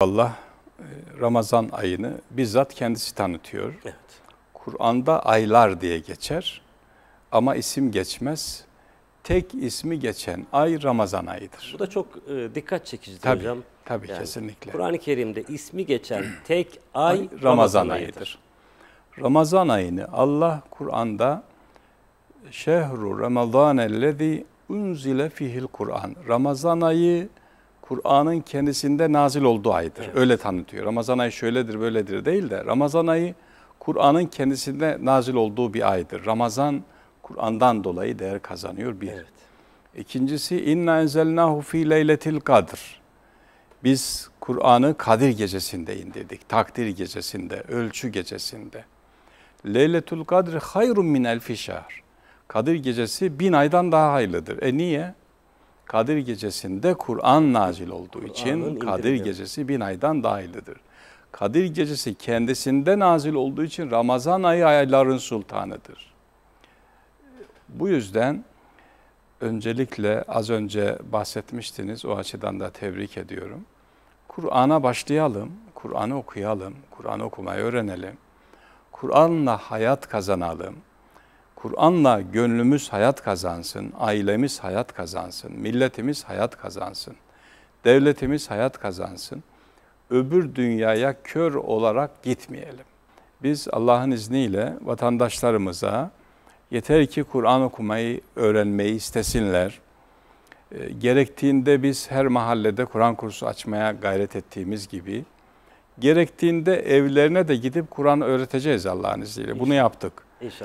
Allah e, Ramazan ayını bizzat kendisi tanıtıyor. Evet. Kur'an'da aylar diye geçer ama isim geçmez. Tek ismi geçen ay Ramazan ayıdır. Bu da çok e, dikkat çekici tabii, hocam. Tabii yani, kesinlikle. Kur'an-ı Kerim'de ismi geçen tek ay Ramazan, Ramazan ayıdır. Ramazan ayını Allah Kur'an'da şehru Ramazan ellezî unzile fihil Kur'an. Ramazan ayı Kur'an'ın kendisinde nazil olduğu aydır. Evet. Öyle tanıtıyor. Ramazan ayı şöyledir böyledir değil de Ramazan ayı Kur'an'ın kendisinde nazil olduğu bir aydır. Ramazan Kur'an'dan dolayı değer kazanıyor bir. Evet. İkincisi inna enzelnahu fi leyletil kadr. Biz Kur'an'ı Kadir gecesinde indirdik. Takdir gecesinde, ölçü gecesinde. Leyletul Kadr hayrun min elfi şahr. Kadir gecesi bin aydan daha hayırlıdır. E niye? Kadir gecesinde Kur'an nazil olduğu Kur için Kadir gecesi bin aydan dahildir. Kadir gecesi kendisinde nazil olduğu için Ramazan ayı ayların sultanıdır. Bu yüzden öncelikle az önce bahsetmiştiniz o açıdan da tebrik ediyorum. Kur'an'a başlayalım, Kur'an'ı okuyalım, Kur'an okumayı öğrenelim. Kur'an'la hayat kazanalım. Kur'an'la gönlümüz hayat kazansın, ailemiz hayat kazansın, milletimiz hayat kazansın, devletimiz hayat kazansın. Öbür dünyaya kör olarak gitmeyelim. Biz Allah'ın izniyle vatandaşlarımıza yeter ki Kur'an okumayı öğrenmeyi istesinler. E, gerektiğinde biz her mahallede Kur'an kursu açmaya gayret ettiğimiz gibi, gerektiğinde evlerine de gidip Kur'an öğreteceğiz Allah'ın izniyle. İnşallah. Bunu yaptık. İnşallah.